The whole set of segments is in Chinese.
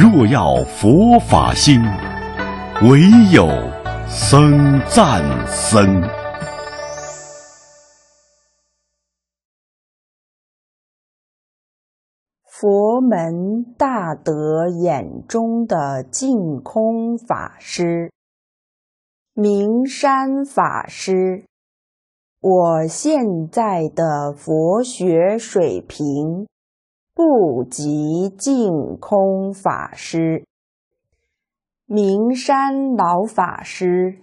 若要佛法兴，唯有僧赞僧。佛门大德眼中的净空法师、明山法师，我现在的佛学水平。不及净空法师，名山老法师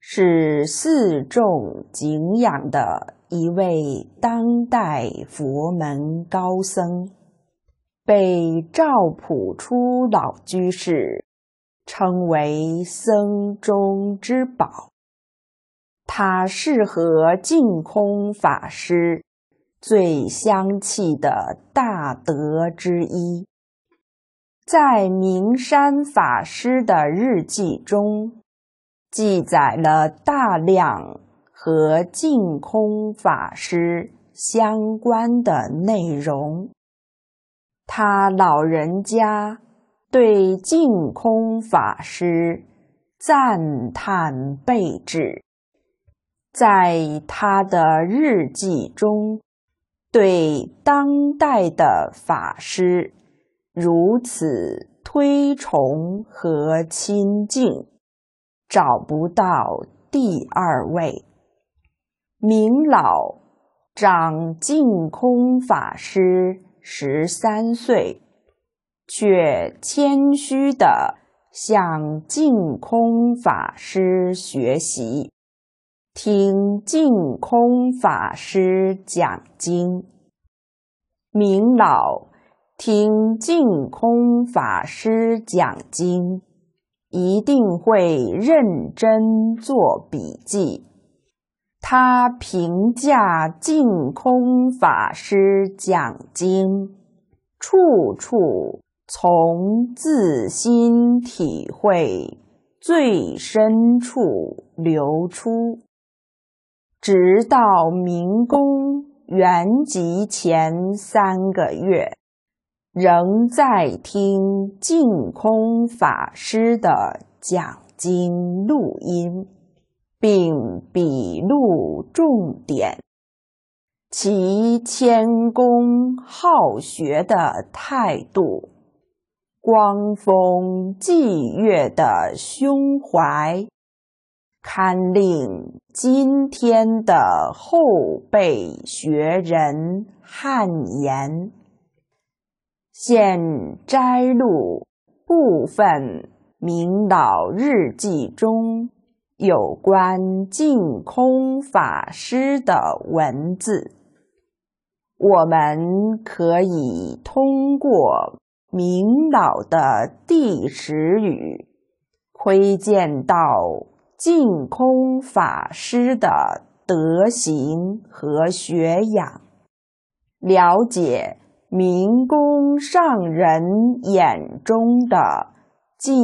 是四众敬仰的一位当代佛门高僧，被赵普初老居士称为“僧中之宝”。他适合净空法师。最香气的大德之一，在明山法师的日记中记载了大量和净空法师相关的内容。他老人家对净空法师赞叹备至，在他的日记中。对当代的法师如此推崇和亲近，找不到第二位。明老长净空法师十三岁，却谦虚的向净空法师学习。听净空法师讲经，明老听净空法师讲经，一定会认真做笔记。他评价净空法师讲经，处处从自心体会，最深处流出。直到明公元吉前三个月，仍在听净空法师的讲经录音，并笔录重点，其谦恭好学的态度，光风霁月的胸怀。堪令今天的后辈学人汗颜。现摘录部分明老日记中有关净空法师的文字，我们可以通过明老的地十语，窥见到。净空法师的德行和学养，了解明公上人眼中的净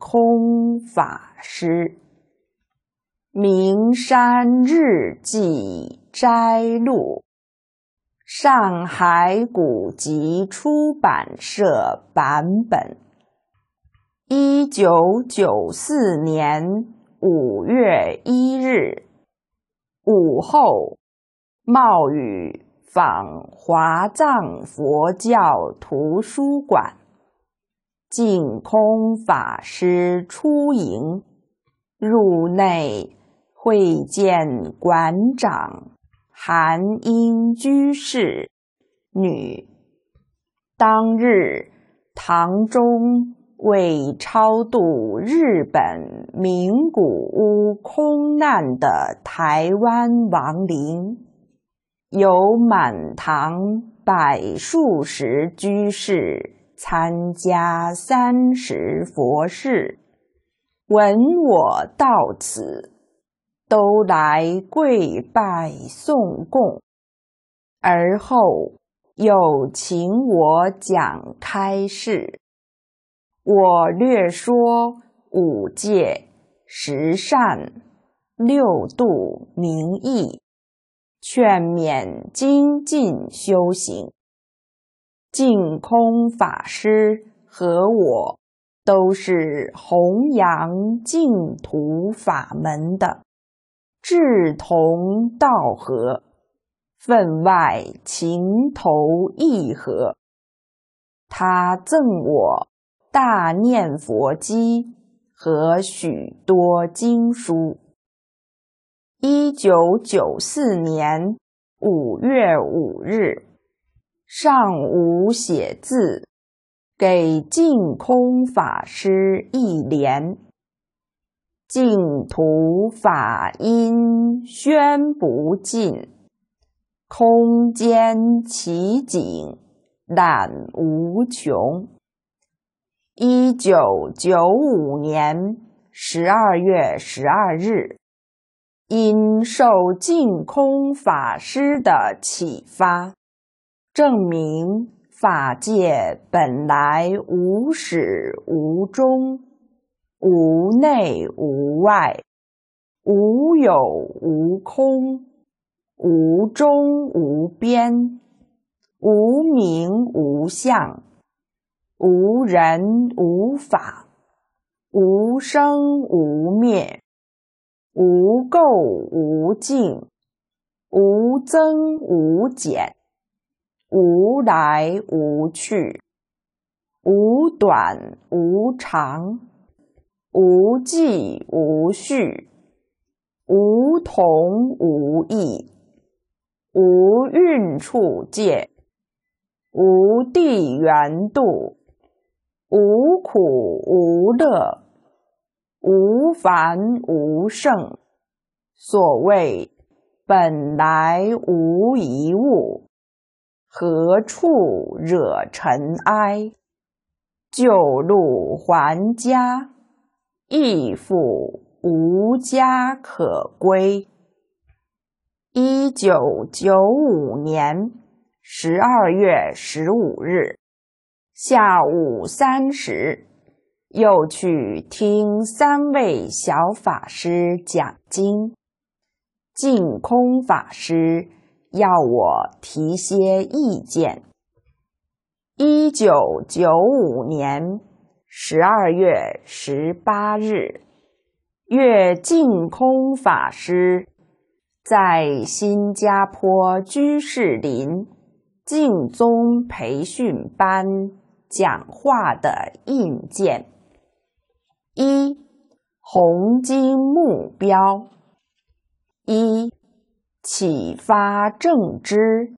空法师，《名山日记摘录》，上海古籍出版社版本，一九九四年。五月一日午后，冒雨访华藏佛教图书馆，净空法师出迎，入内会见馆长韩英居士女。当日堂中。为超度日本名古屋空难的台湾亡灵，有满堂百数十居士参加三十佛事，闻我到此，都来跪拜送供，而后又请我讲开示。我略说五戒、十善、六度、名义，劝勉精进修行。净空法师和我都是弘扬净土法门的志同道合、分外情投意合，他赠我。大念佛机和许多经书。一九九四年五月五日，上午写字给净空法师一联：净土法音宣不尽，空间奇景览无穷。一九九五年十二月十二日，因受净空法师的启发，证明法界本来无始无终，无内无外，无有无空，无终无边，无名无相。无人无法，无生无灭，无垢无净，无增无减，无来无去，无短无长，无际无序，无同无异，无运处界，无地缘度。无苦无乐，无烦无胜。所谓本来无一物，何处惹尘埃？旧路还家，义父无家可归。一九九五年十二月十五日。下午三时，又去听三位小法师讲经。净空法师要我提些意见。一九九五年十二月十八日，月净空法师在新加坡居士林净宗培训班。讲话的硬件：一、宏金目标；一、启发正知，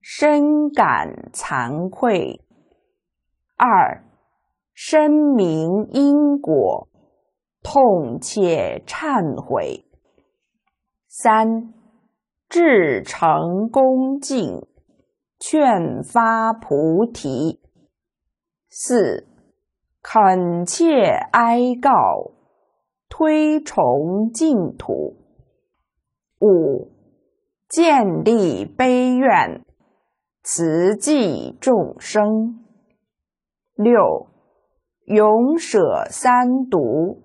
深感惭愧；二、深明因果，痛切忏悔；三、至诚恭敬，劝发菩提。四，恳切哀告，推崇净土；五，建立悲愿，慈济众生；六，勇舍三毒，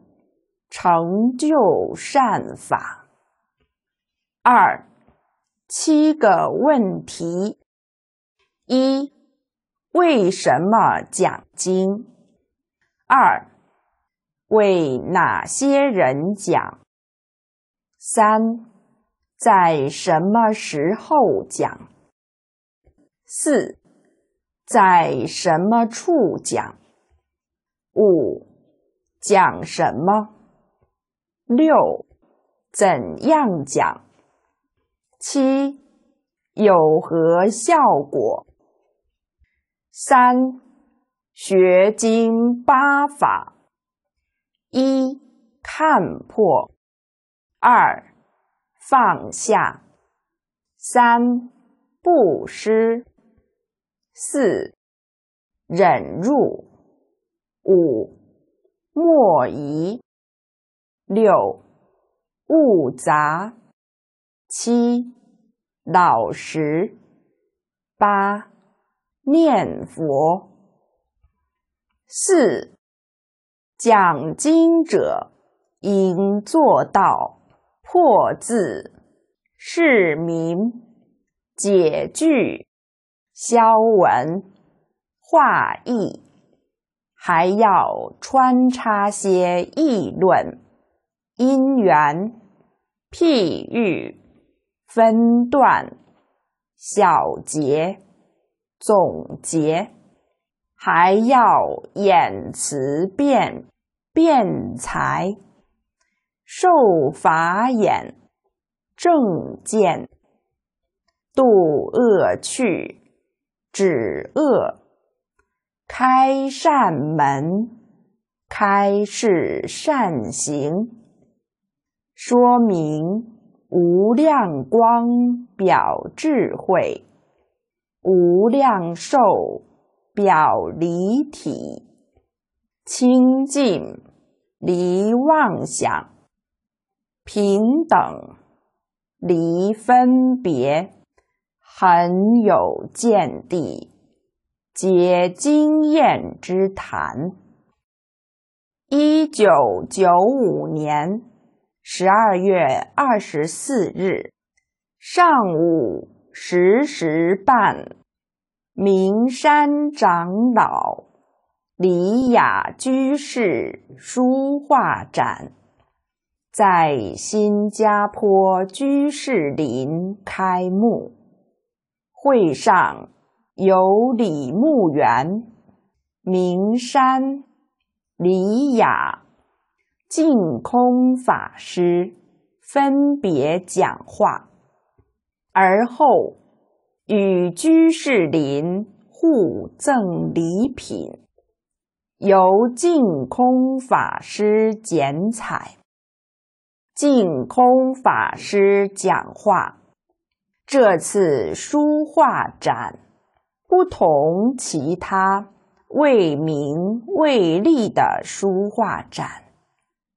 成就善法。二，七个问题。一。为什么讲经？二，为哪些人讲？三，在什么时候讲？四，在什么处讲？五，讲什么？六，怎样讲？七，有何效果？三学经八法，一看破，二放下，三不施，四忍辱；五莫疑，六勿杂，七老实，八。念佛四讲经者应做到破字释民，解句消文化意，还要穿插些议论、因缘、譬喻、分段、小节。总结，还要演词辩辩才，受法眼正见，度恶趣，止恶，开善门，开示善行，说明无量光表智慧。无量寿，表离体，清净离妄想，平等离分别，很有见地，解经验之谈。一九九五年十二月二十四日，上午。时时办名山长老、李雅居士书画展在新加坡居士林开幕。会上，有李牧原、明山、李雅、净空法师分别讲话。而后，与居士林互赠礼品，由净空法师剪彩。净空法师讲话：这次书画展不同其他为名为利的书画展，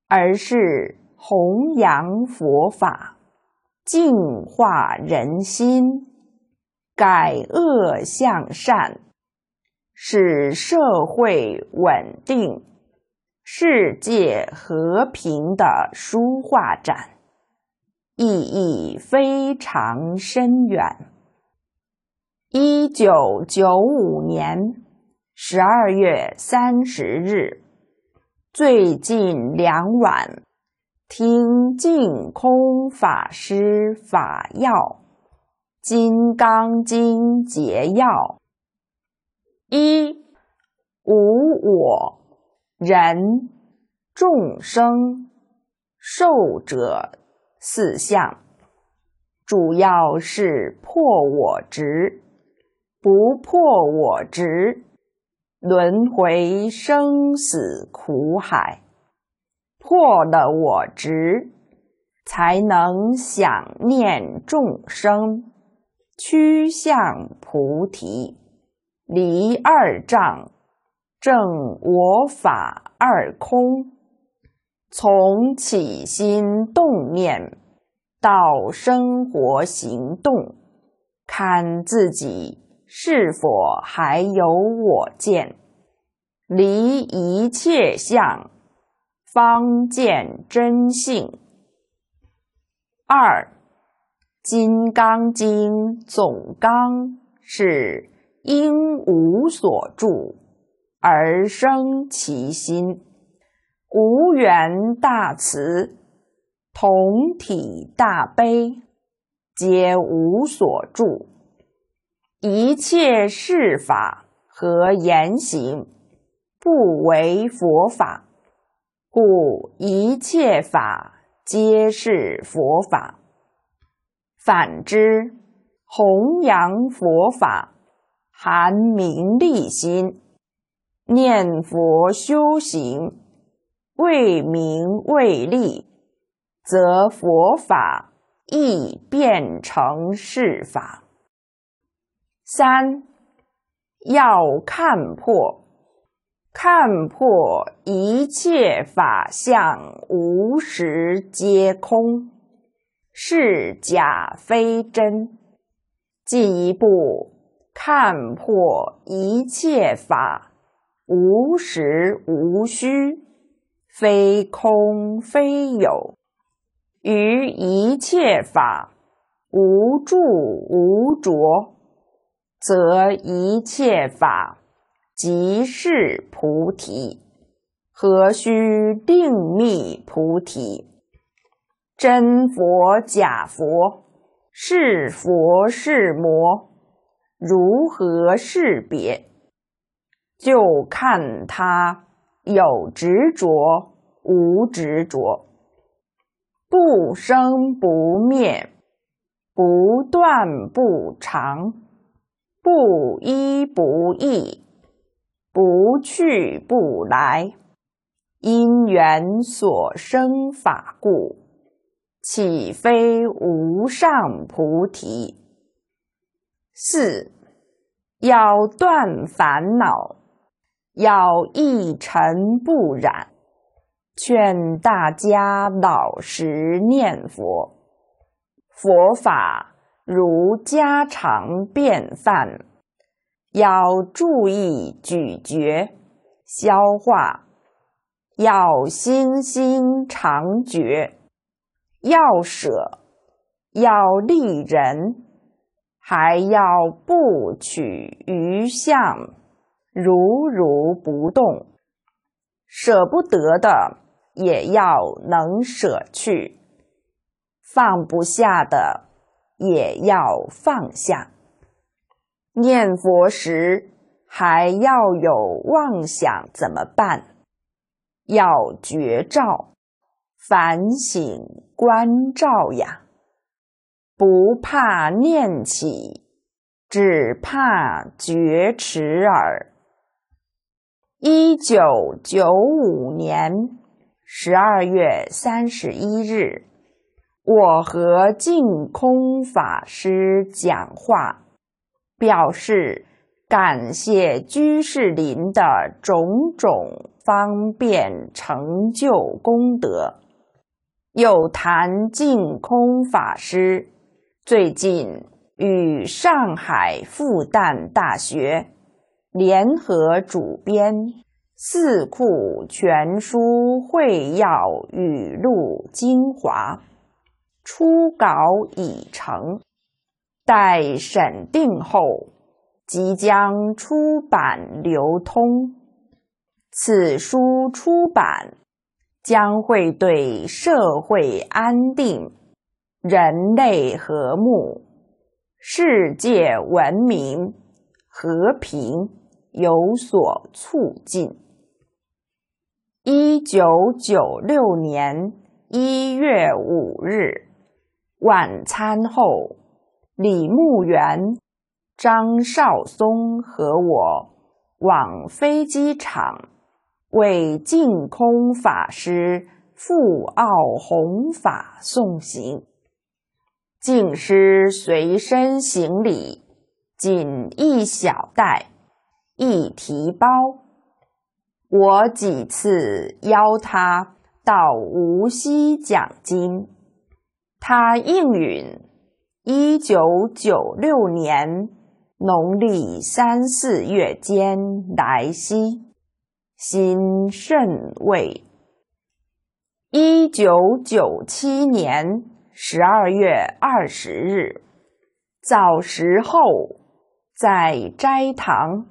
而是弘扬佛法。净化人心，改恶向善，使社会稳定、世界和平的书画展，意义非常深远。一九九五年十二月三十日，最近两晚。听净空法师法要《金刚经》解要：一无我人众生寿者四相，主要是破我执，不破我执，轮回生死苦海。破了我执，才能想念众生，趋向菩提，离二障，证我法二空。从起心动念到生活行动，看自己是否还有我见，离一切相。方见真性。二，《金刚经》总纲是因无所住而生其心，无缘大慈，同体大悲，皆无所住。一切事法和言行，不为佛法。故一切法皆是佛法。反之，弘扬佛法、含名利心、念佛修行、为名为利，则佛法亦变成是法。三要看破。看破一切法相，无实皆空，是假非真。进一步看破一切法，无实无虚，非空非有。于一切法无著无着，则一切法。即是菩提，何须定密菩提？真佛假佛，是佛是魔，如何是别？就看他有执着，无执着；不生不灭，不断不长，不依不异。不去不来，因缘所生法故，岂非无上菩提？四要断烦恼，要一尘不染，劝大家老实念佛，佛法如家常便饭。要注意咀嚼、消化；要心心常觉；要舍；要利人；还要不取于相，如如不动。舍不得的也要能舍去，放不下的也要放下。念佛时还要有妄想怎么办？要绝照、反省、观照呀！不怕念起，只怕觉迟耳。一九九五年十二月三十一日，我和净空法师讲话。表示感谢居士林的种种方便成就功德，又谈净空法师最近与上海复旦大学联合主编《四库全书会要语录精华》，初稿已成。待审定后，即将出版流通。此书出版将会对社会安定、人类和睦、世界文明和平有所促进。一九九六年一月五日晚餐后。李牧元、张少松和我往飞机场为净空法师赴澳弘法送行。净师随身行李仅一小袋、一提包。我几次邀他到无锡讲经，他应允。一九九六年农历三四月间来西，心甚慰。一九九七年十二月二十日早时候在斋堂，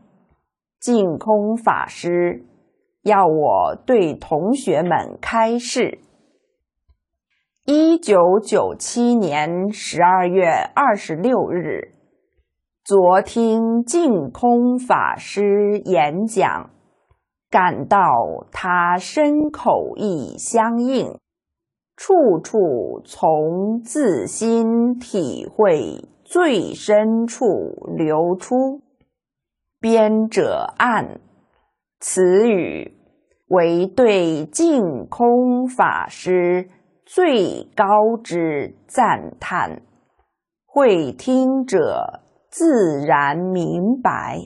净空法师要我对同学们开示。一九九七年十二月二十六日，昨听净空法师演讲，感到他身口意相应，处处从自心体会最深处流出。编者按：此语为对净空法师。最高之赞叹，会听者自然明白。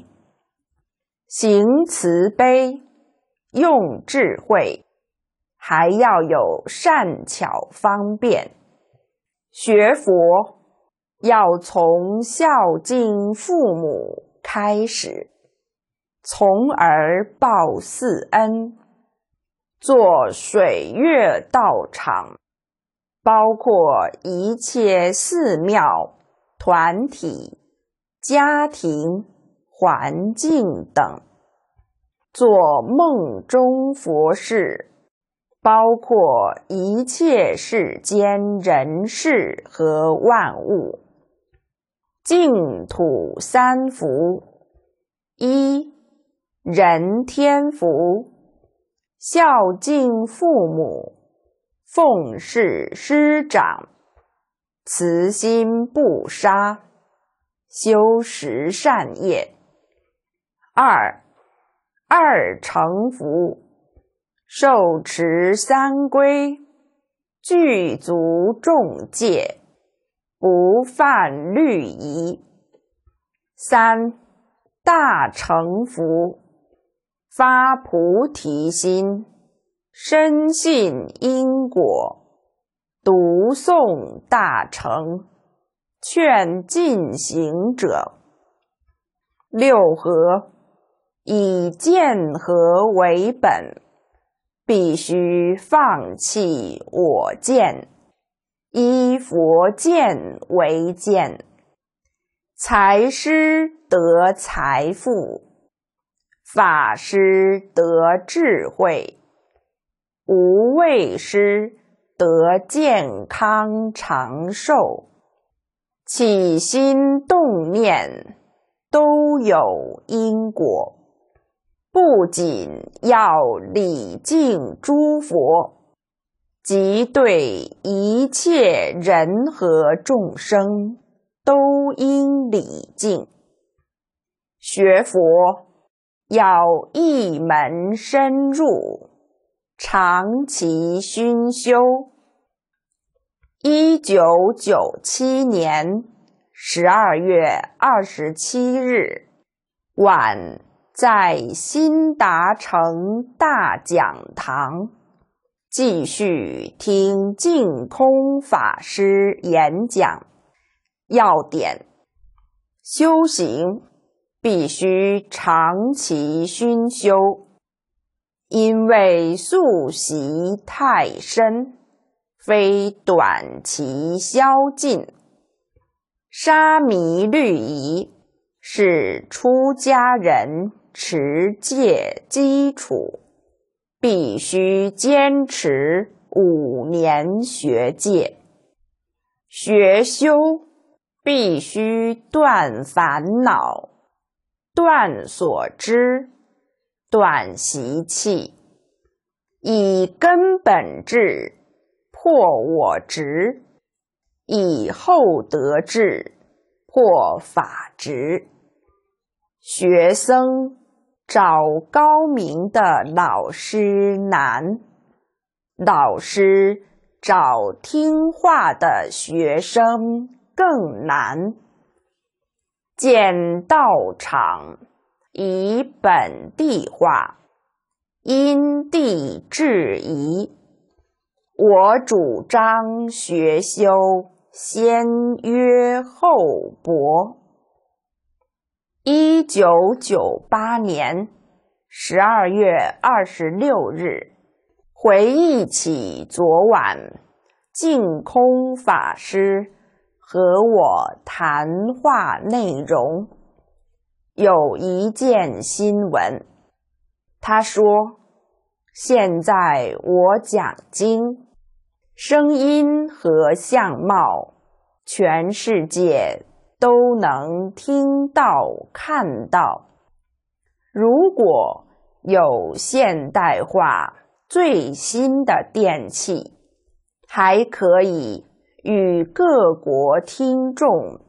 行慈悲，用智慧，还要有善巧方便。学佛要从孝敬父母开始，从而报四恩，做水月道场。包括一切寺庙、团体、家庭、环境等，做梦中佛事；包括一切世间人事和万物，净土三福：一、人天福，孝敬父母。奉事师长，慈心不杀，修十善业。二二成佛，受持三规，具足众戒，不犯律仪。三大成佛，发菩提心。深信因果，读诵大乘，劝进行者。六合以见和为本，必须放弃我见，依佛见为见。财师得财富，法师得智慧。无畏师得健康长寿，起心动念都有因果。不仅要礼敬诸佛，即对一切人和众生都应礼敬。学佛要一门深入。长期熏修。一九九七年十二月二十七日晚，在新达城大讲堂继续听净空法师演讲。要点：修行必须长期熏修。因为宿习太深，非短期消尽。沙弥律仪是出家人持戒基础，必须坚持五年学戒。学修必须断烦恼，断所知。短习气，以根本智破我执；以后得智破法执。学僧找高明的老师难，老师找听话的学生更难。见道场。以本地化，因地制宜。我主张学修先约后博。一九九八年十二月二十六日，回忆起昨晚净空法师和我谈话内容。有一件新闻，他说：“现在我讲经，声音和相貌，全世界都能听到看到。如果有现代化最新的电器，还可以与各国听众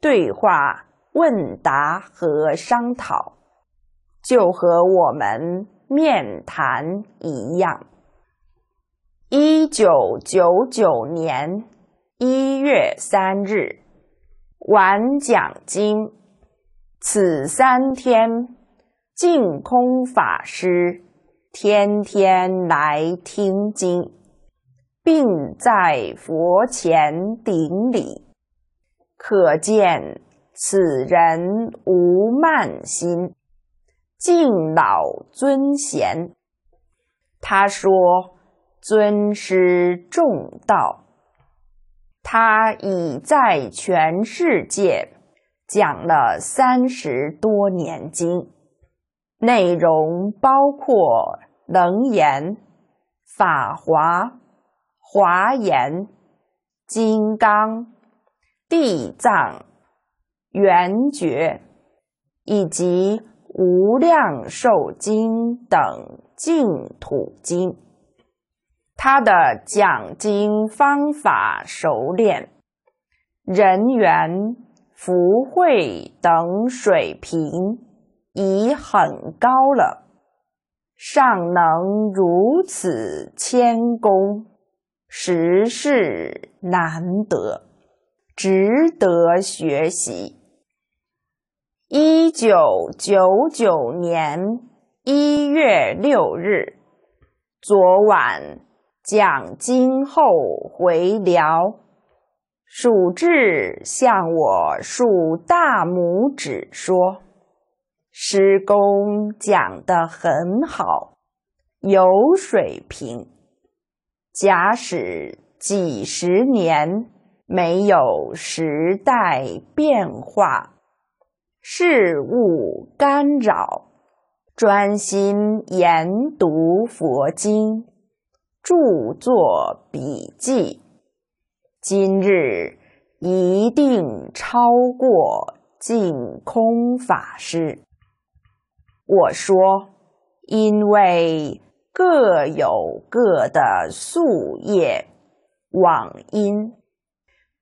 对话。”问答和商讨，就和我们面谈一样。一九九九年一月三日晚讲经，此三天净空法师天天来听经，并在佛前顶礼，可见。此人无慢心，敬老尊贤。他说：“尊师重道。”他已在全世界讲了三十多年经，内容包括《楞严》《法华》《华严》《金刚》《地藏》。圆觉，以及无量寿经等净土经，他的讲经方法熟练，人缘福慧等水平已很高了，尚能如此谦恭，实是难得，值得学习。一九九九年一月六日，昨晚讲经后回聊，蜀志向我竖大拇指说：“师公讲得很好，有水平。假使几十年没有时代变化。”事物干扰，专心研读佛经著作笔记。今日一定超过净空法师。我说，因为各有各的夙业往因，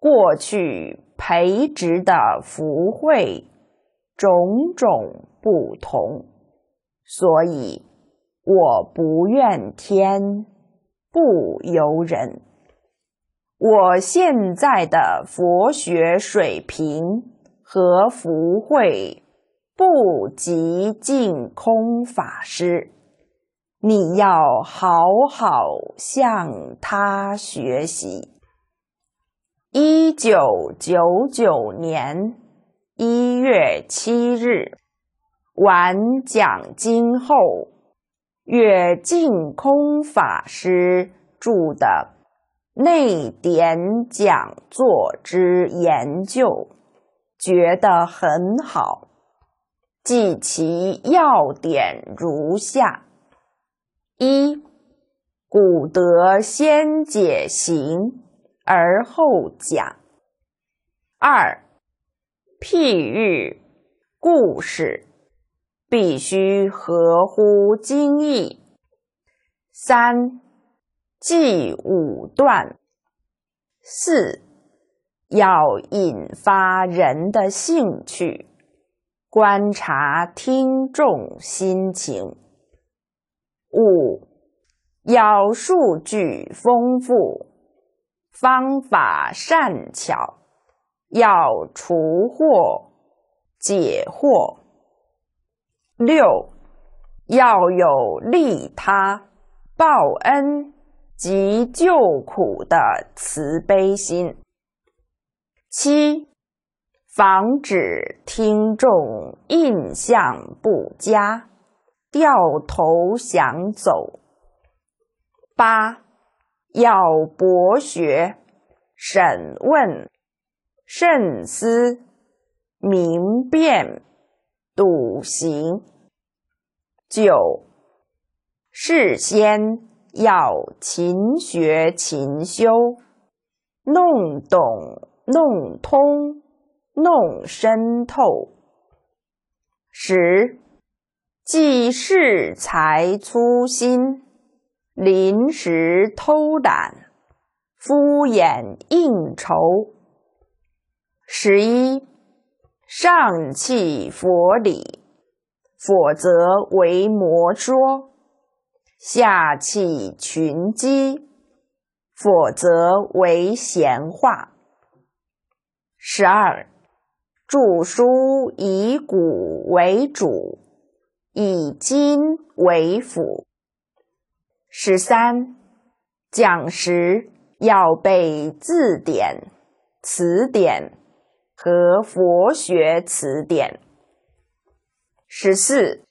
过去培植的福慧。种种不同，所以我不怨天不由人。我现在的佛学水平和福慧不及净空法师，你要好好向他学习。一九九九年。一月七日晚讲经后，阅净空法师著的《内典讲座之研究》，觉得很好。记其要点如下：一、古德先解行，而后讲；二、譬喻故事必须合乎经意。三忌武断。四要引发人的兴趣，观察听众心情。五要数据丰富，方法善巧。要除惑解惑。六要有利他报恩、及救苦的慈悲心。七防止听众印象不佳，掉头想走。八要博学，审问。慎思明辨笃行。九，事先要勤学勤修，弄懂弄通弄深透。十，忌事才粗心，临时偷懒，敷衍应酬。十一，上气佛理，否则为魔说；下气群鸡，否则为闲话。十二，著书以古为主，以今为辅。十三，讲时要背字典、词典。和佛学词典。十四，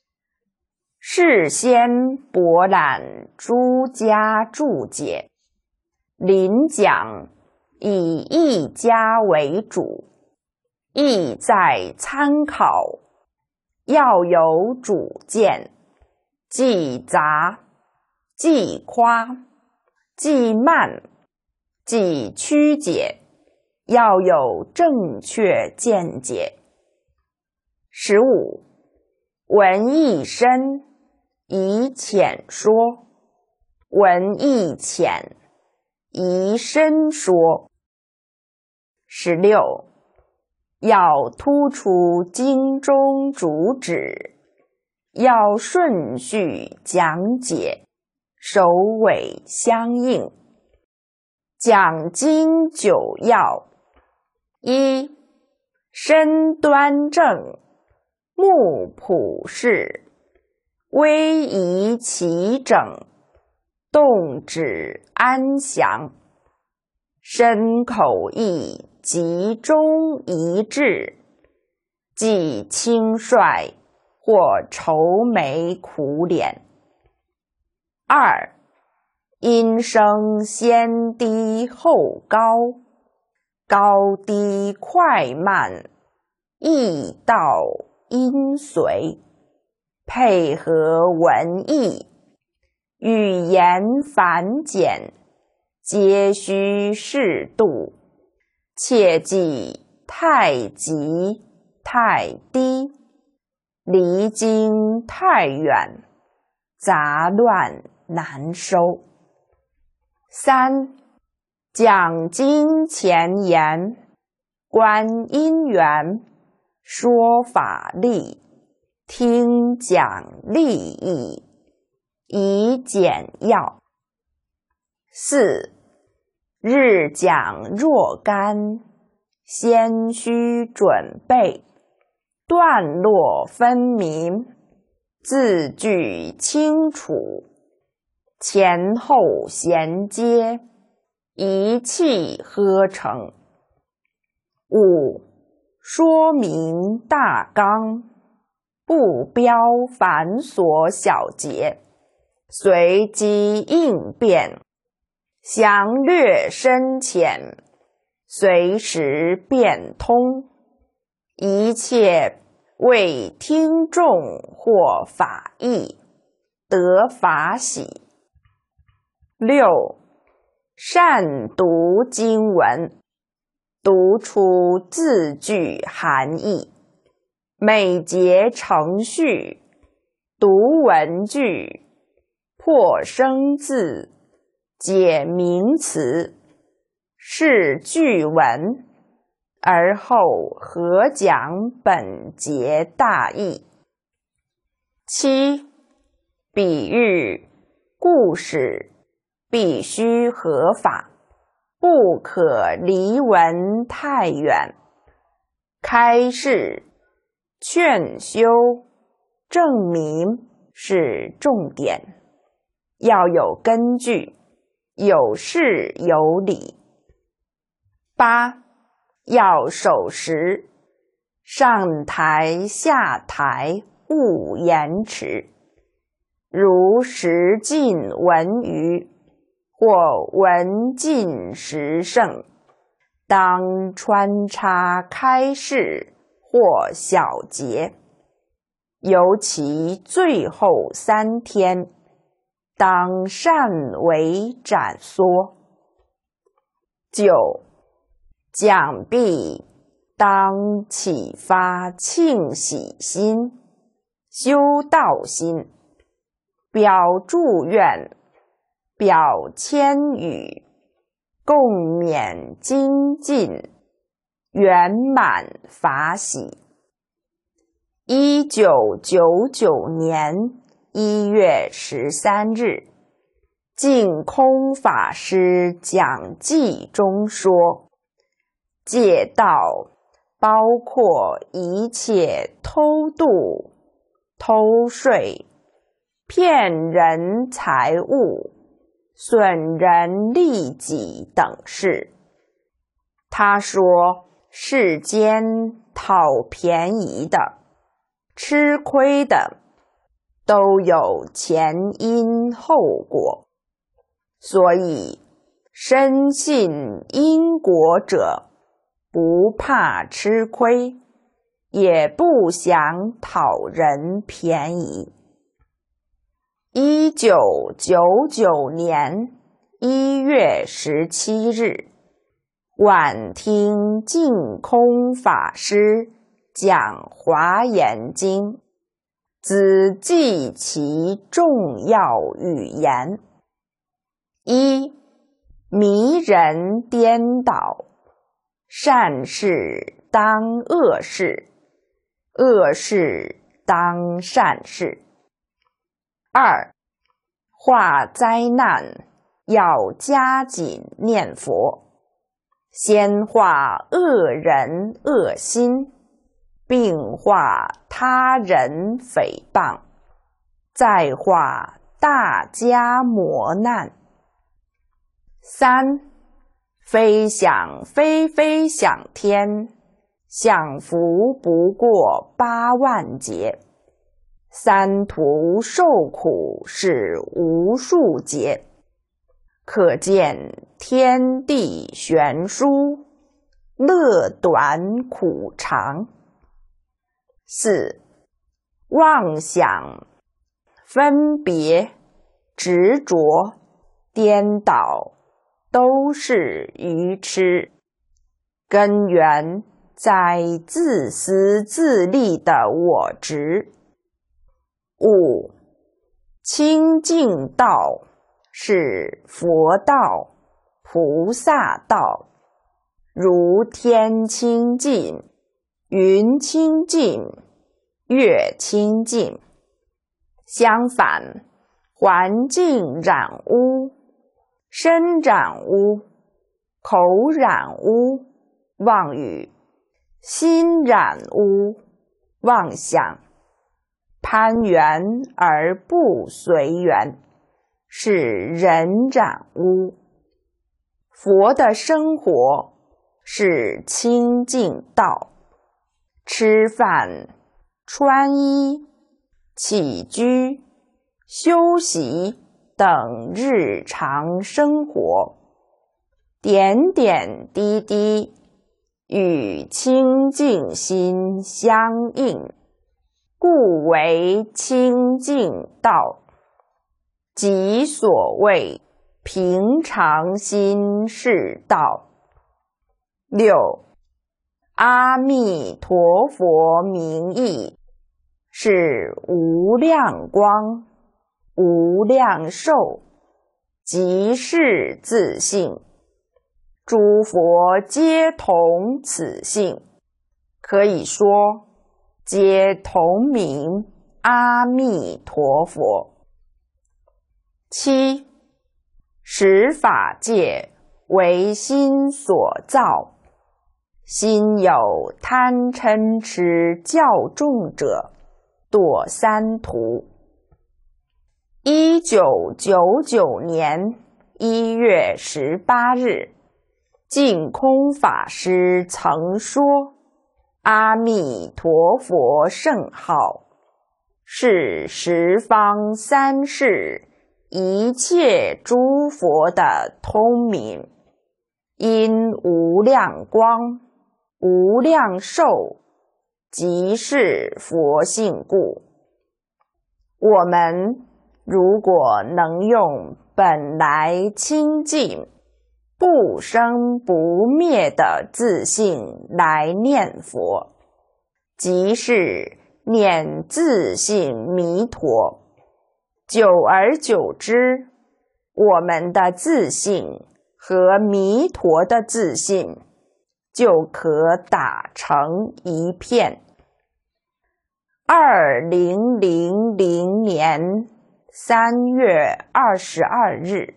事先博览诸家注解，临讲以一家为主，意在参考，要有主见，既杂，既夸，既慢，既曲解。要有正确见解。十五，文义深以浅说，文义浅以深说。十六，要突出经中主旨，要顺序讲解，首尾相应。讲经九要。一身端正，目朴视，威仪齐整，动止安详。身口意集中一致，既轻率或愁眉苦脸。二，音声先低后高。高低快慢，易到音随，配合文意，语言繁简，皆需适度，切忌太急太低，离经太远，杂乱难收。三。讲经前言，观音缘，说法力，听讲利益，以简要。四日讲若干，先需准备，段落分明，字句清楚，前后衔接。一气呵成。五、说明大纲，不标繁琐小节，随机应变，详略深浅，随时变通，一切为听众或法意得法喜。六。善读经文，读出字句含义，每节程序，读文句，破生字，解名词，是句文，而后合讲本节大意。七，比喻故事。必须合法，不可离文太远。开示、劝修、证明是重点，要有根据，有事有理。八要守时，上台下台勿延迟，如实进文娱。或闻尽时盛，当穿插开示或小结，尤其最后三天，当善为展缩。九讲毕，当启发庆喜心、修道心，表祝愿。表谦语，共勉精进，圆满法喜。一九九九年一月十三日，净空法师讲记中说：“戒道包括一切偷渡、偷税、骗人财物。”损人利己等事，他说：“世间讨便宜的、吃亏的，都有前因后果。所以，深信因果者，不怕吃亏，也不想讨人便宜。”一九九九年一月十七日，晚听净空法师讲《华严经》，子记其重要语言：一、迷人颠倒，善事当恶事，恶事当善事。二化灾难要加紧念佛，先化恶人恶心，并化他人诽谤，再化大家磨难。三非想非非想天，享福不过八万劫。三途受苦是无数劫，可见天地悬殊，乐短苦长。四妄想、分别、执着、颠倒，都是愚痴，根源在自私自利的我执。五清净道是佛道、菩萨道。如天清净、云清净、月清净。相反，环境染污，身染污，口染污，妄语；心染污，妄想。攀缘而不随缘，是人展污；佛的生活是清净道，吃饭、穿衣、起居、休息等日常生活，点点滴滴与清净心相应。故为清净道，即所谓平常心是道。六阿弥陀佛名义是无量光、无量寿，即是自性，诸佛皆同此性，可以说。皆同名阿弥陀佛。七，十法界唯心所造，心有贪嗔痴较重者，堕三途。一九九九年一月十八日，净空法师曾说。阿弥陀佛圣号，是十方三世一切诸佛的通明，因无量光、无量寿，即是佛性故。我们如果能用本来清净。不生不灭的自信来念佛，即是念自信弥陀。久而久之，我们的自信和弥陀的自信就可打成一片。二零零零年三月二十二日。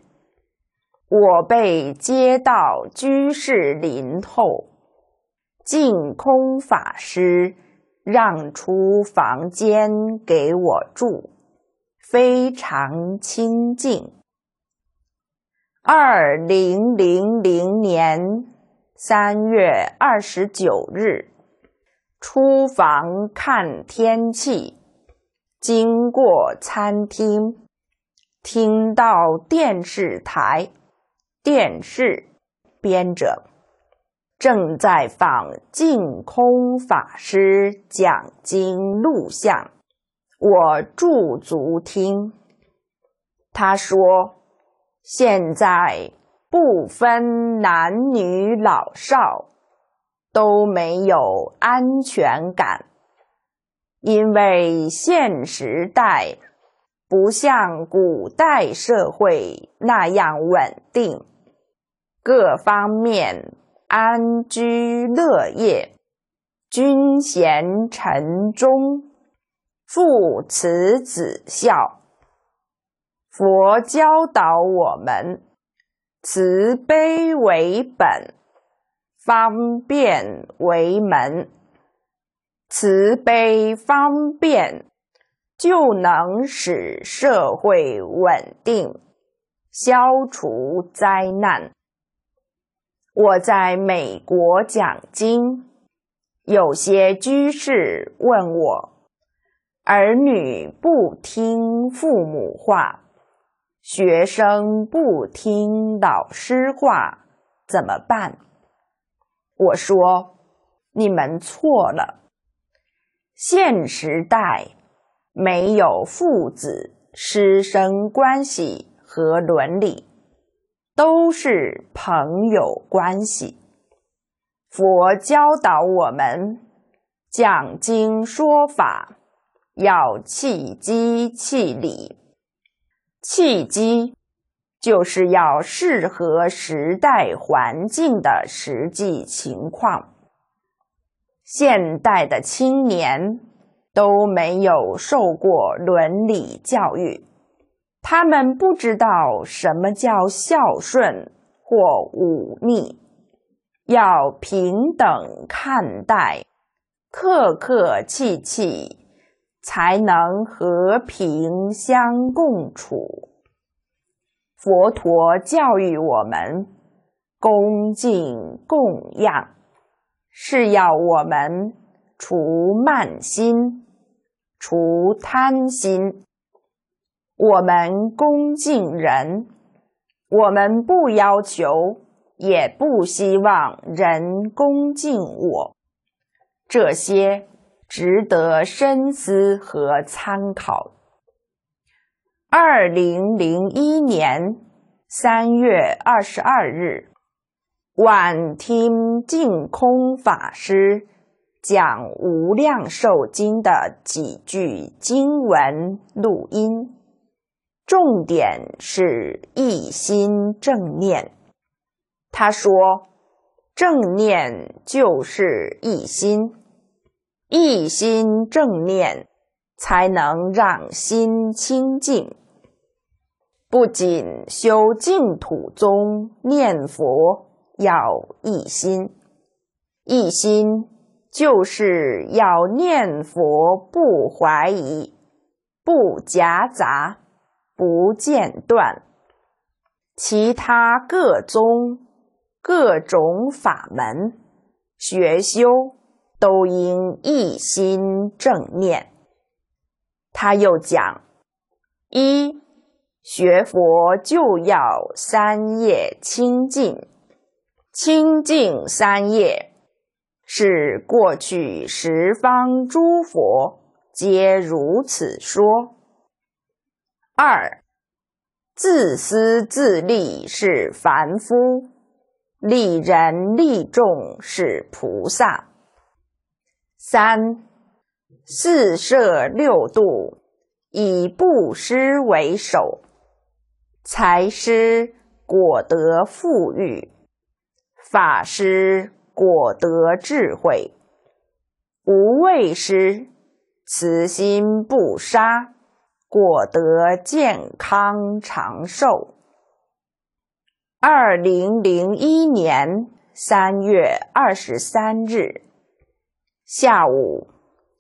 我被接到居士林后，净空法师让出房间给我住，非常清净。二零零零年三月二十九日，出房看天气，经过餐厅，听到电视台。电视编者正在放净空法师讲经录像，我驻足听。他说：“现在不分男女老少，都没有安全感，因为现时代不像古代社会那样稳定。”各方面安居乐业，君贤臣忠，父慈子孝。佛教导我们，慈悲为本，方便为门。慈悲方便就能使社会稳定，消除灾难。我在美国讲经，有些居士问我：“儿女不听父母话，学生不听老师话，怎么办？”我说：“你们错了，现时代没有父子师生关系和伦理。”都是朋友关系。佛教导我们讲经说法，要弃机弃理。契机就是要适合时代环境的实际情况。现代的青年都没有受过伦理教育。他们不知道什么叫孝顺或忤逆，要平等看待，客客气气，才能和平相共处。佛陀教育我们恭敬供养，是要我们除慢心，除贪心。我们恭敬人，我们不要求，也不希望人恭敬我。这些值得深思和参考。二零零一年三月二十二日，晚听净空法师讲《无量寿经》的几句经文录音。重点是一心正念，他说，正念就是一心，一心正念才能让心清净。不仅修净土宗念佛要一心，一心就是要念佛不怀疑，不夹杂。不间断，其他各宗各种法门学修都应一心正念。他又讲：一学佛就要三业清净，清净三业是过去十方诸佛皆如此说。二、自私自利是凡夫，利人利众是菩萨。三、四摄六度以布施为首，财施果得富裕，法施果得智慧，无畏施慈心不杀。获得健康长寿。二零零一年三月二十三日下午，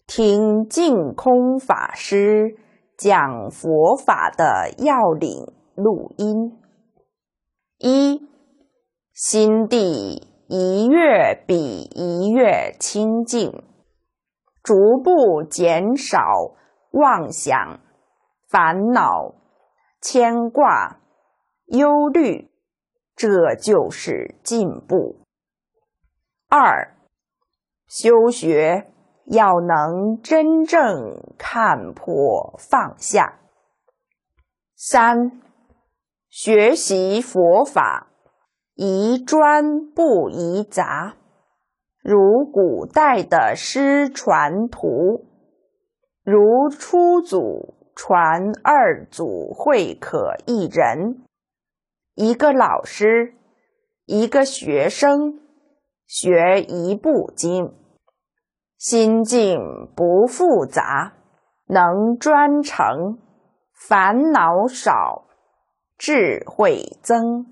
听净空法师讲佛法的要领录音。一，心地一月比一月清净，逐步减少妄想。烦恼、牵挂、忧虑，这就是进步。二、修学要能真正看破放下。三、学习佛法宜专不宜杂，如古代的师传徒，如初祖。传二组会可一人，一个老师，一个学生，学一部经，心境不复杂，能专诚，烦恼少，智慧增。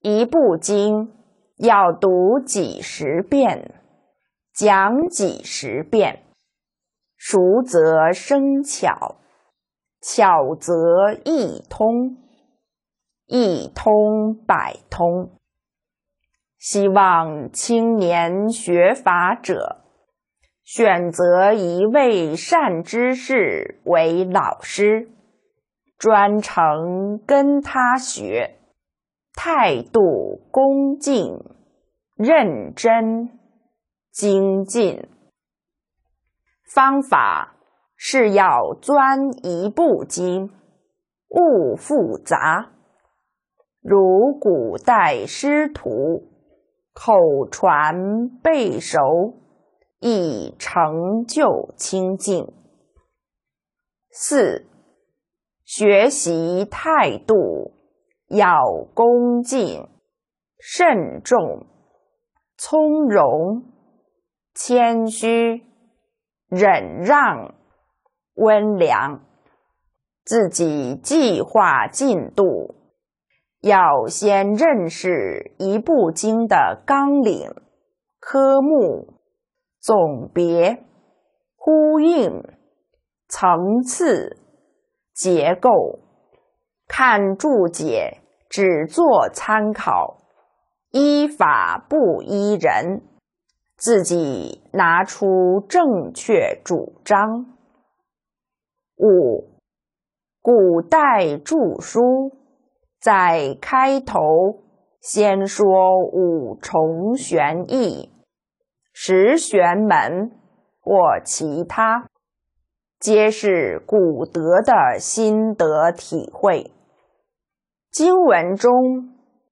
一部经要读几十遍，讲几十遍。熟则生巧，巧则易通，易通百通。希望青年学法者选择一位善知识为老师，专程跟他学，态度恭敬，认真精进。方法是要钻一步经，勿复杂。如古代师徒口传背熟，以成就清净。四学习态度要恭敬、慎重、从容、谦虚。忍让、温良，自己计划进度，要先认识一部经的纲领、科目、总别、呼应、层次、结构。看注解只做参考，依法不依人。自己拿出正确主张。五，古代著书在开头先说五重玄义、十玄门或其他，皆是古德的心得体会。经文中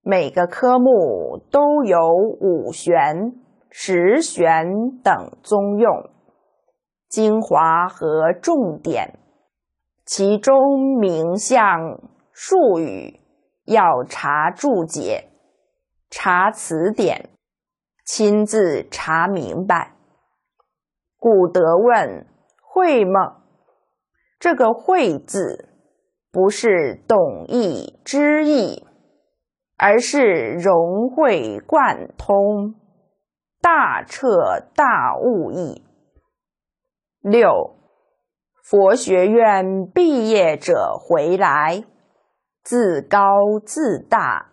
每个科目都有五玄。实选等综用精华和重点，其中名相术语要查注解，查词典，亲自查明白。古德问会吗？这个会字不是懂意、知意，而是融会贯通。大彻大悟矣。六，佛学院毕业者回来，自高自大，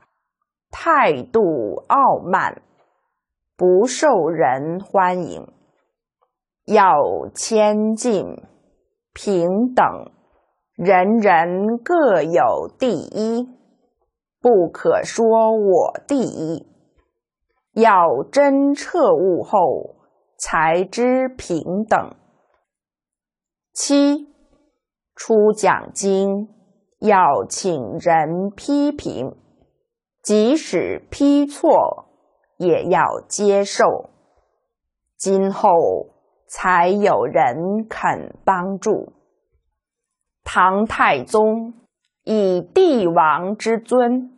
态度傲慢，不受人欢迎。要谦敬平等，人人各有第一，不可说我第一。要真彻悟后，才知平等。七，出讲经要请人批评，即使批错，也要接受，今后才有人肯帮助。唐太宗以帝王之尊。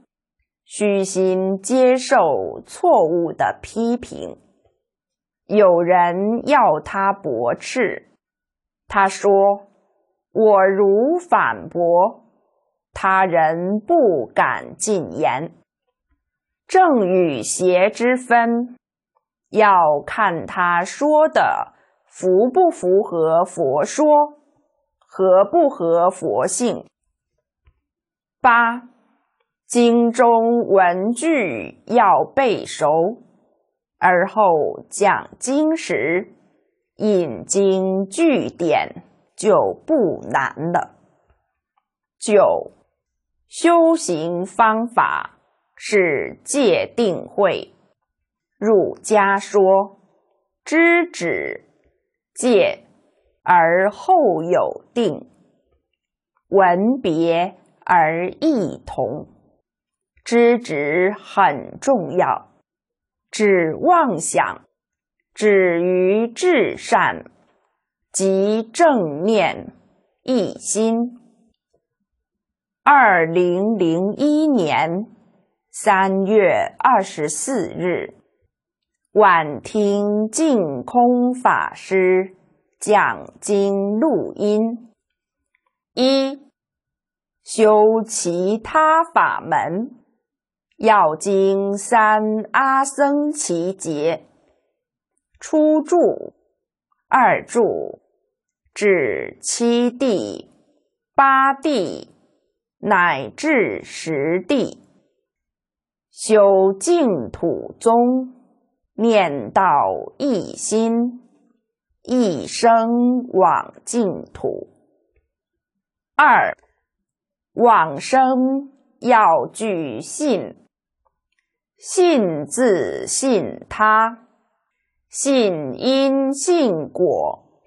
虚心接受错误的批评，有人要他驳斥，他说：“我如反驳，他人不敢进言。正与邪之分，要看他说的符不符合佛说，合不合佛性。”八。经中文句要背熟，而后讲经时引经据典就不难了。九修行方法是戒定慧儒家说知止戒，而后有定，文别而异同。知止很重要，止妄想，止于至善，即正念一心。二零零一年三月二十四日，晚听净空法师讲经录音。一修其他法门。要经三阿僧祇劫，初住、二住至七地、八地，乃至十地，修净土宗，念道一心，一生往净土。二往生要具信。信自信他，信因信果，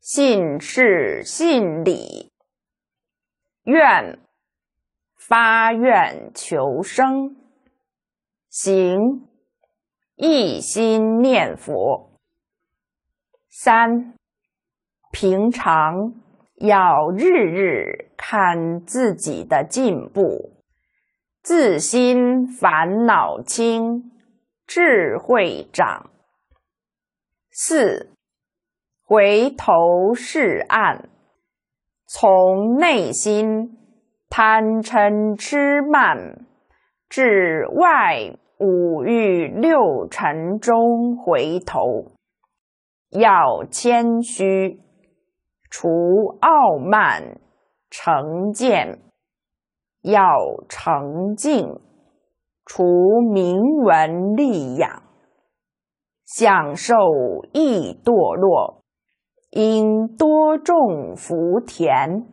信事信理，愿发愿求生，行一心念佛。三平常要日日看自己的进步。自心烦恼轻，智慧长。四，回头是岸。从内心贪嗔痴慢，至外五欲六尘中回头，要谦虚，除傲慢，成见。要诚敬，除名闻利养，享受易堕落，应多种福田，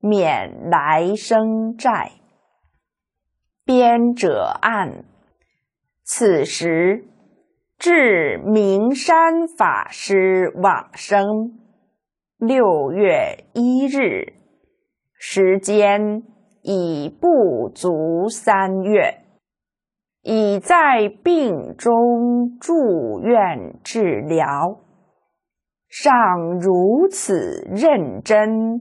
免来生债。编者按：此时，至名山法师往生，六月一日，时间。已不足三月，已在病中住院治疗，尚如此认真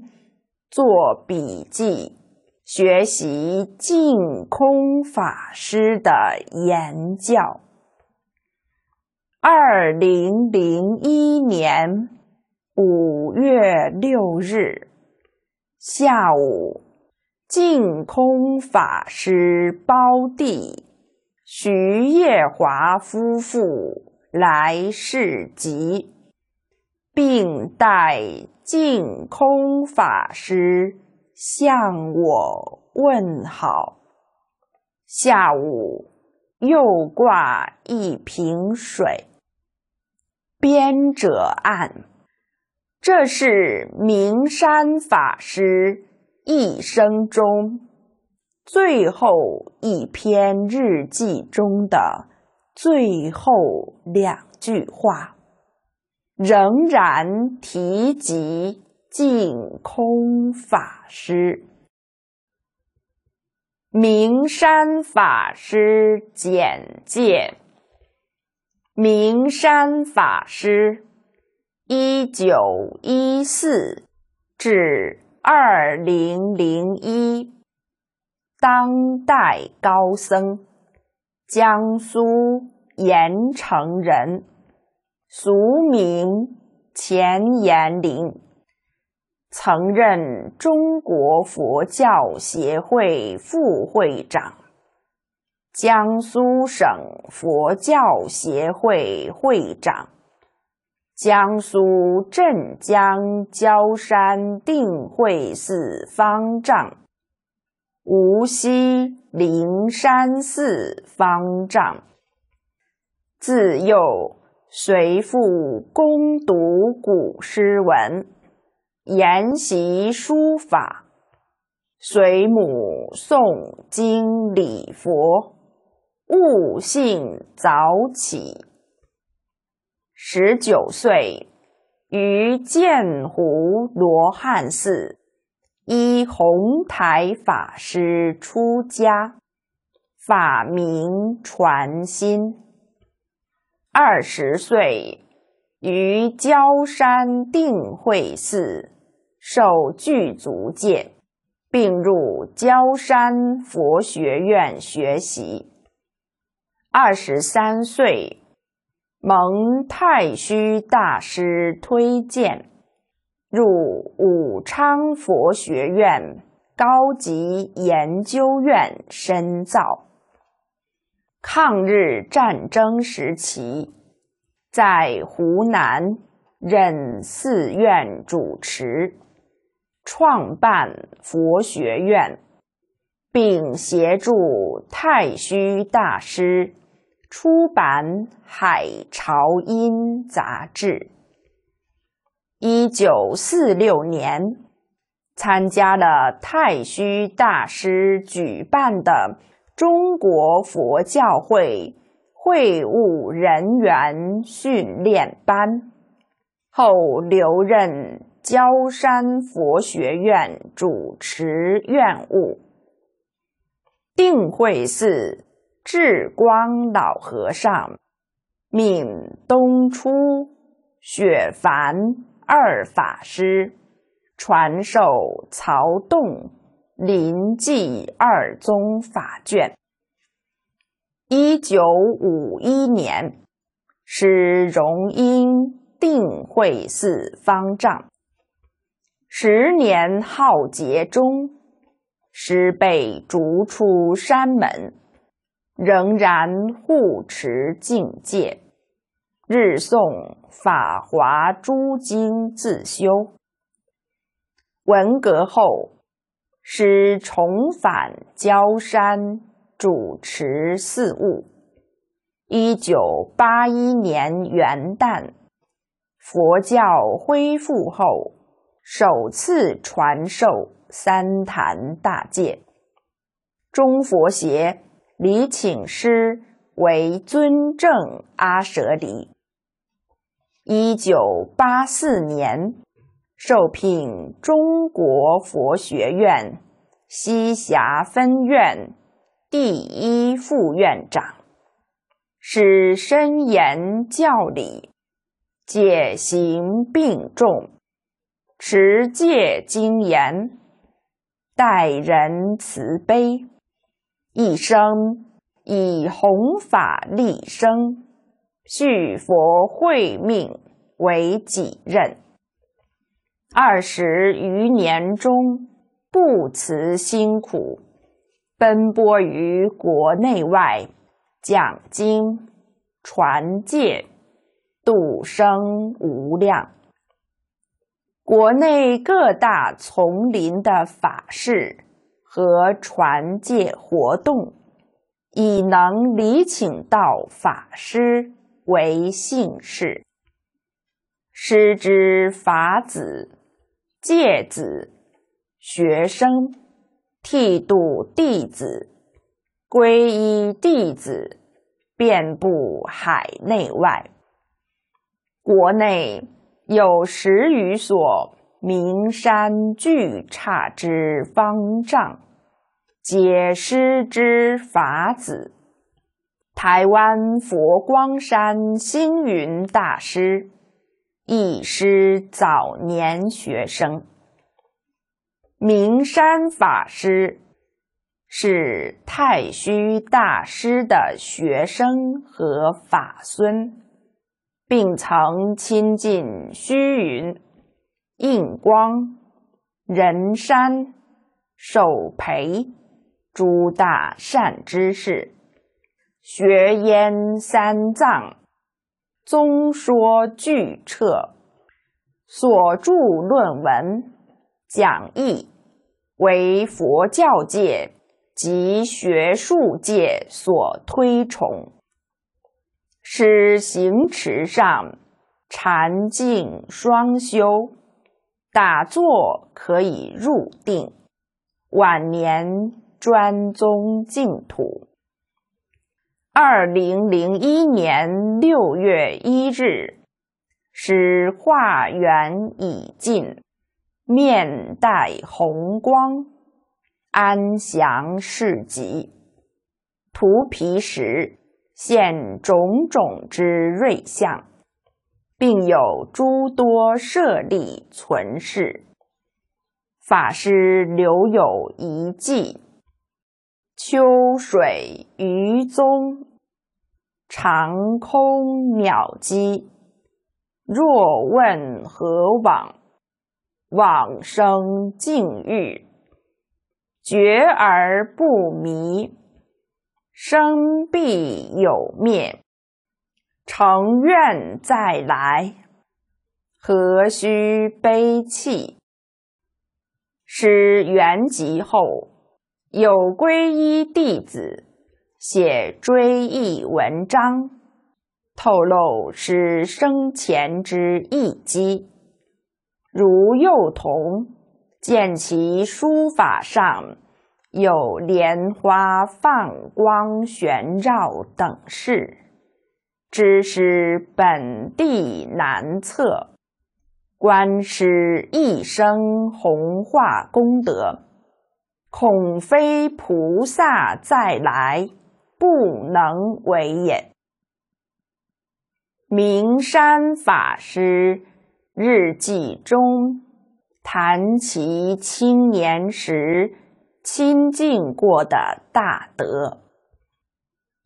做笔记，学习净空法师的言教。二零零一年五月六日下午。净空法师胞弟徐业华夫妇来世集，并带净空法师向我问好。下午又挂一瓶水。编者按：这是明山法师。一生中最后一篇日记中的最后两句话，仍然提及净空法师。明山法师简介：明山法师，一九一四至。二零零一，当代高僧，江苏盐城人，俗名钱延林，曾任中国佛教协会副会长，江苏省佛教协会会长。江苏镇江焦山定慧寺方丈，无锡灵山寺方丈。自幼随父攻读古诗文，研习书法，随母诵经礼佛，悟性早起。十九岁，于鉴湖罗汉寺依红台法师出家，法名传心。二十岁，于焦山定慧寺受具足戒，并入焦山佛学院学习。二十三岁。蒙太虚大师推荐，入武昌佛学院高级研究院深造。抗日战争时期，在湖南任寺院主持，创办佛学院，并协助太虚大师。出版《海潮音》杂志。一九四六年，参加了太虚大师举办的中国佛教会会务人员训练班，后留任焦山佛学院主持院务，定慧寺。智光老和尚、闽东初雪凡二法师传授曹洞、临济二宗法卷。一九五一年，是荣英定慧寺方丈。十年浩劫中，师被逐出山门。仍然护持境界，日诵《法华》诸经自修。文革后，师重返焦山主持寺务。一九八一年元旦，佛教恢复后，首次传授三坛大戒。中佛协。礼请师为尊正阿舍离。一九八四年，受聘中国佛学院西峡分院第一副院长，是深研教理，解行并重，持戒精严，待人慈悲。一生以弘法立生，续佛慧命为己任。二十余年中，不辞辛苦，奔波于国内外，讲经传戒，度生无量。国内各大丛林的法事。和传戒活动，以能礼请到法师为姓事。师之法子、戒子、学生、剃度弟子、皈依弟子，遍布海内外。国内有十余所名山巨刹之方丈。解师之法子，台湾佛光山星云大师一师早年学生，明山法师是太虚大师的学生和法孙，并曾亲近虚云、印光、人山，守培。诸大善知识，学焉三藏，综说俱彻，所著论文讲义，为佛教界及学术界所推崇。师行持上禅静双修，打坐可以入定，晚年。专宗净土。二零零一年六月一日，使化缘已尽，面带红光，安详世吉。涂皮时现种种之瑞相，并有诸多舍利存世。法师留有遗迹。秋水鱼踪，长空鸟迹。若问何往？往生净域。觉而不迷，生必有灭。诚愿再来，何须悲泣？师元寂后。有皈依弟子写追忆文章，透露师生前之意机，如幼童见其书法上有莲花放光、旋绕等事，知师本地难测，观师一生弘化功德。恐非菩萨再来，不能为也。明山法师日记中谈其青年时亲近过的大德。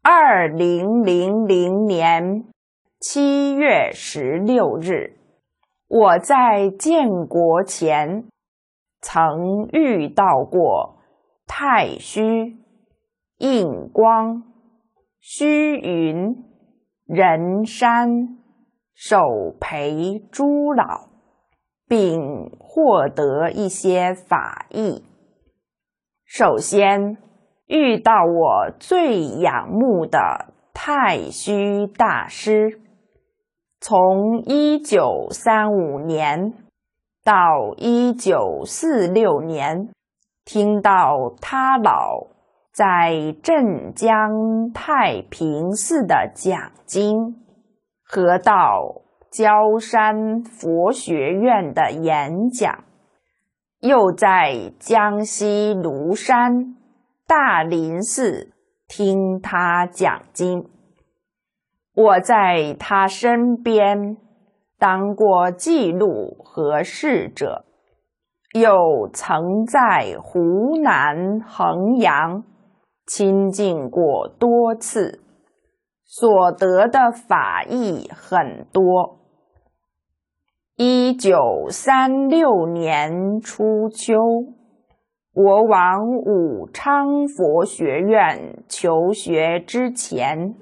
二零零零年七月十六日，我在建国前曾遇到过。太虚、印光、虚云、人山，手培诸老，并获得一些法益。首先遇到我最仰慕的太虚大师，从一九三五年到一九四六年。听到他老在镇江太平寺的讲经，和到焦山佛学院的演讲，又在江西庐山大林寺听他讲经，我在他身边当过记录和侍者。又曾在湖南衡阳亲近过多次，所得的法益很多。一九三六年初秋，我往武昌佛学院求学之前，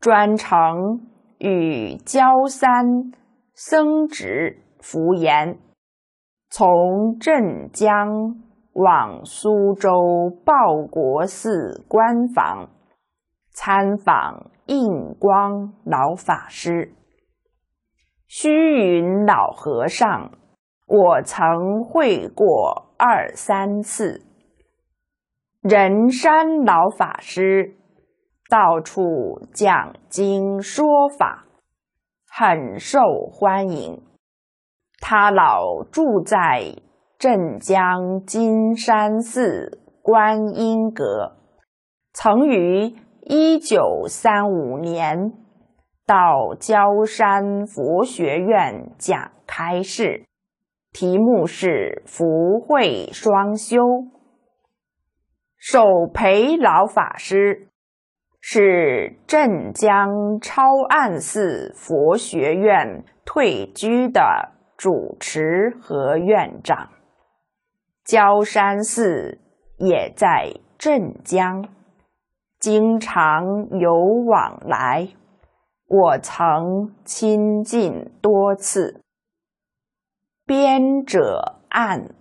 专程与焦三僧指佛言。从镇江往苏州报国寺观访，参访印光老法师、虚云老和尚，我曾会过二三次。人山老法师到处讲经说法，很受欢迎。他老住在镇江金山寺观音阁，曾于一九三五年到焦山佛学院讲开示，题目是“福慧双修”。首培老法师是镇江超岸寺佛学院退居的。主持和院长，焦山寺也在镇江，经常有往来。我曾亲近多次。编者按：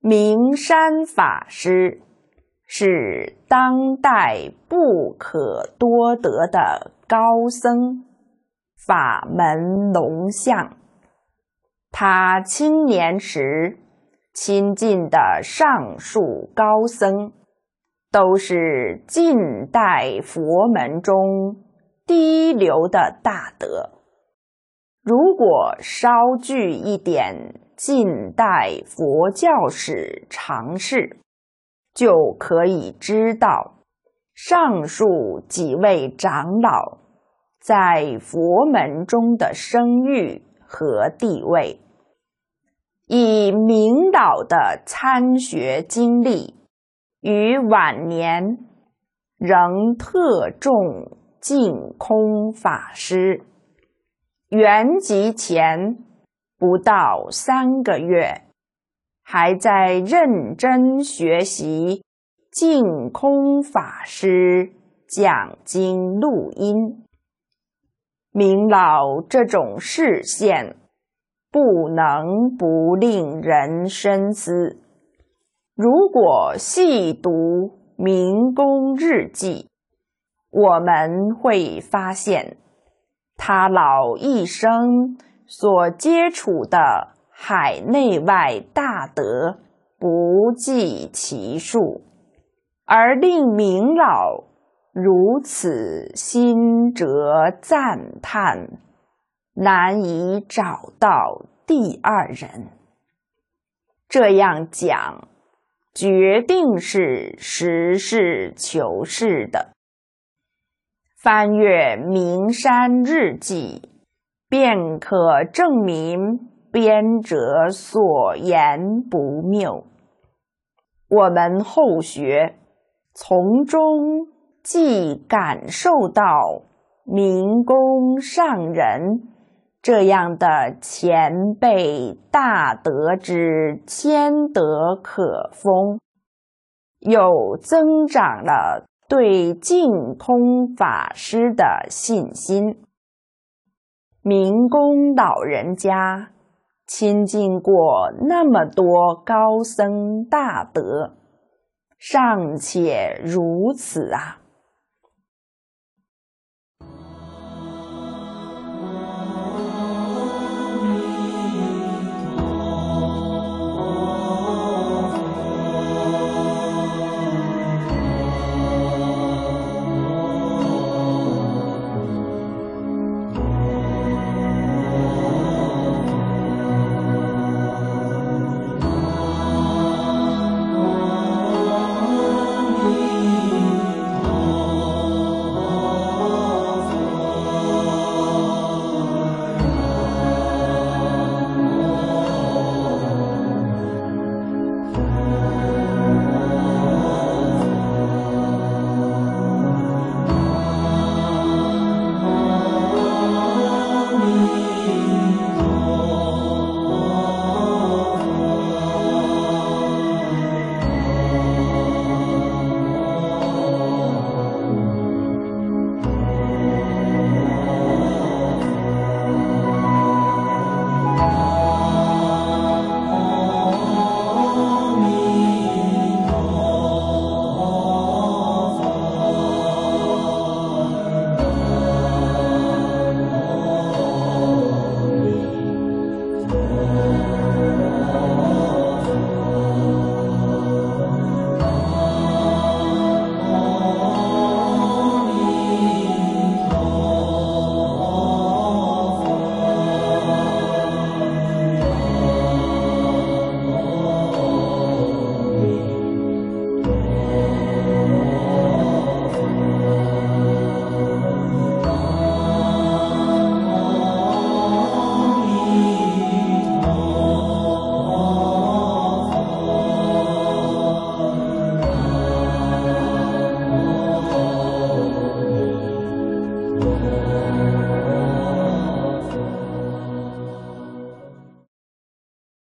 明山法师是当代不可多得的高僧，法门龙象。他青年时亲近的上述高僧，都是近代佛门中第一流的大德。如果稍具一点近代佛教史常识，就可以知道上述几位长老在佛门中的声誉和地位。以明老的参学经历，于晚年仍特重净空法师。圆寂前不到三个月，还在认真学习净空法师讲经录音。明老这种视线不能不令人深思。如果细读明公日记，我们会发现，他老一生所接触的海内外大德不计其数，而令明老如此心折赞叹。难以找到第二人。这样讲，决定是实事求是的。翻阅《名山日记》，便可证明编者所言不谬。我们后学从中既感受到明公上人。这样的前辈大德之谦德可封，又增长了对净通法师的信心。明公老人家亲近过那么多高僧大德，尚且如此啊。